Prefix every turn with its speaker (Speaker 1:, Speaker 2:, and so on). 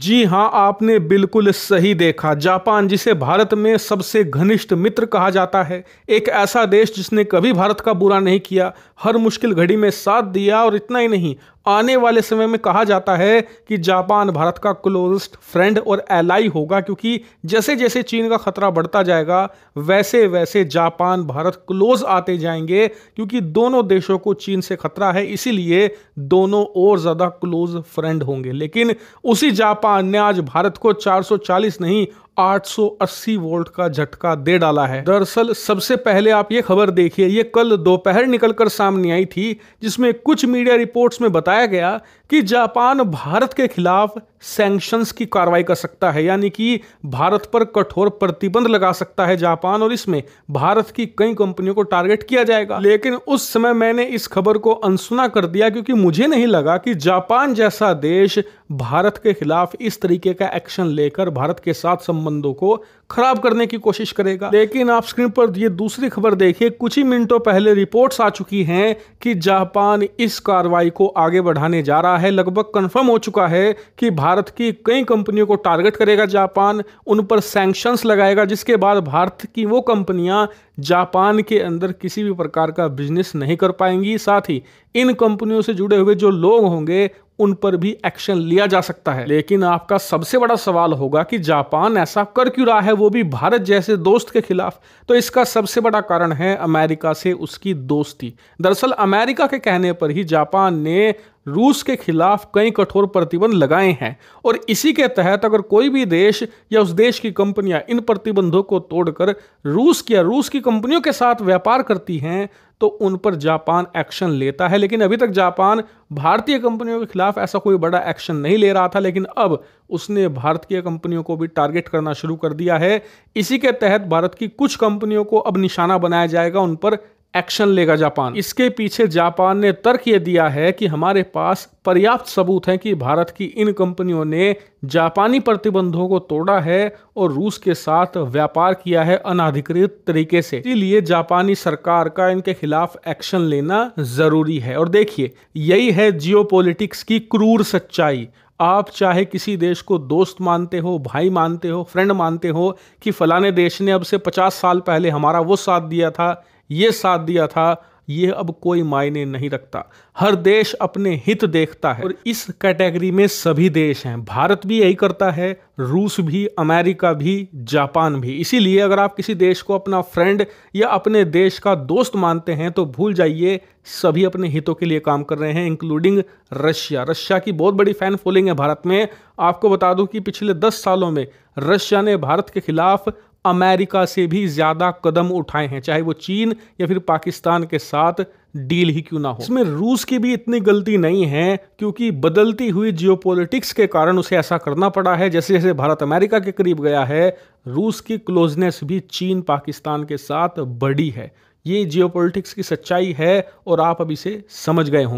Speaker 1: जी हाँ आपने बिल्कुल सही देखा जापान जिसे भारत में सबसे घनिष्ठ मित्र कहा जाता है एक ऐसा देश जिसने कभी भारत का बुरा नहीं किया हर मुश्किल घड़ी में साथ दिया और इतना ही नहीं आने वाले समय में कहा जाता है कि जापान भारत का क्लोजेस्ट फ्रेंड और एलाई होगा क्योंकि जैसे जैसे चीन का खतरा बढ़ता जाएगा वैसे वैसे जापान भारत क्लोज आते जाएंगे क्योंकि दोनों देशों को चीन से खतरा है इसीलिए दोनों और ज़्यादा क्लोज फ्रेंड होंगे लेकिन उसी जापान ने आज भारत को 440 नहीं 880 वोल्ट का झटका दे डाला है दरअसल सबसे पहले आप ये खबर देखिए ये कल दोपहर निकलकर सामने आई थी जिसमें कुछ मीडिया रिपोर्ट्स में बताया गया कि जापान भारत के खिलाफ सैंक्शंस की कार्रवाई कर सकता है यानी कि भारत पर कठोर प्रतिबंध लगा सकता है जापान और इसमें भारत की कई कंपनियों को टारगेट किया जाएगा लेकिन उस समय मैंने इस खबर को अनसुना कर दिया क्योंकि मुझे नहीं लगा कि जापान जैसा देश भारत के खिलाफ इस तरीके का एक्शन लेकर भारत के साथ संबंधों को खराब करने की कोशिश करेगा लेकिन आप स्क्रीन पर ये दूसरी खबर देखिए कुछ ही मिनटों पहले रिपोर्ट्स आ चुकी हैं कि जापान इस कार्रवाई को आगे बढ़ाने जा रहा है लगभग कंफर्म हो चुका है कि भारत की कई कंपनियों को टारगेट करेगा जापान उन पर सैंक्शंस लगाएगा जिसके बाद भारत की वो कंपनियां जापान के अंदर किसी भी प्रकार का बिजनेस नहीं कर पाएंगी साथ ही इन कंपनियों से जुड़े हुए जो लोग होंगे उन पर भी एक्शन लिया जा सकता है लेकिन आपका सबसे बड़ा सवाल होगा कि जापान ऐसा कर क्यों रहा है वो भी भारत जैसे दोस्त के खिलाफ तो इसका सबसे बड़ा कारण है अमेरिका से उसकी दोस्ती दरअसल अमेरिका के कहने पर ही जापान ने रूस के खिलाफ कई कठोर प्रतिबंध लगाए हैं और इसी के तहत अगर कोई भी देश या उस देश की कंपनियां इन प्रतिबंधों को तोड़कर रूस की या रूस की कंपनियों के साथ व्यापार करती हैं तो उन पर जापान एक्शन लेता है लेकिन अभी तक जापान भारतीय कंपनियों के खिलाफ ऐसा कोई बड़ा एक्शन नहीं ले रहा था लेकिन अब उसने भारतीय कंपनियों को भी टारगेट करना शुरू कर दिया है इसी के तहत भारत की कुछ कंपनियों को अब निशाना बनाया जाएगा उन पर एक्शन लेगा जापान इसके पीछे जापान ने तर्क ये दिया है कि हमारे पास पर्याप्त सबूत हैं कि भारत की इन कंपनियों ने जापानी प्रतिबंधों को तोड़ा है और रूस के साथ व्यापार किया है अनाधिकृत तरीके से इसलिए जापानी सरकार का इनके खिलाफ एक्शन लेना जरूरी है और देखिए यही है जियो की क्रूर सच्चाई आप चाहे किसी देश को दोस्त मानते हो भाई मानते हो फ्रेंड मानते हो कि फलाने देश ने अब से 50 साल पहले हमारा वो साथ दिया था ये साथ दिया था ये अब कोई मायने नहीं रखता हर देश अपने हित देखता है और इस कैटेगरी में सभी देश हैं भारत भी यही करता है रूस भी अमेरिका भी जापान भी इसीलिए अगर आप किसी देश को अपना फ्रेंड या अपने देश का दोस्त मानते हैं तो भूल जाइए सभी अपने हितों के लिए काम कर रहे हैं इंक्लूडिंग रशिया रशिया की बहुत बड़ी फैन फॉलोइंग है भारत में आपको बता दूं कि पिछले दस सालों में रशिया ने भारत के खिलाफ अमेरिका से भी ज़्यादा कदम उठाए हैं चाहे वो चीन या फिर पाकिस्तान के साथ डील ही क्यों ना हो इसमें रूस की भी इतनी गलती नहीं है क्योंकि बदलती हुई जियोपॉलिटिक्स के कारण उसे ऐसा करना पड़ा है जैसे जैसे भारत अमेरिका के करीब गया है रूस की क्लोजनेस भी चीन पाकिस्तान के साथ बढ़ी है ये जियोपॉलिटिक्स की सच्चाई है और आप अब इसे समझ गए होंगे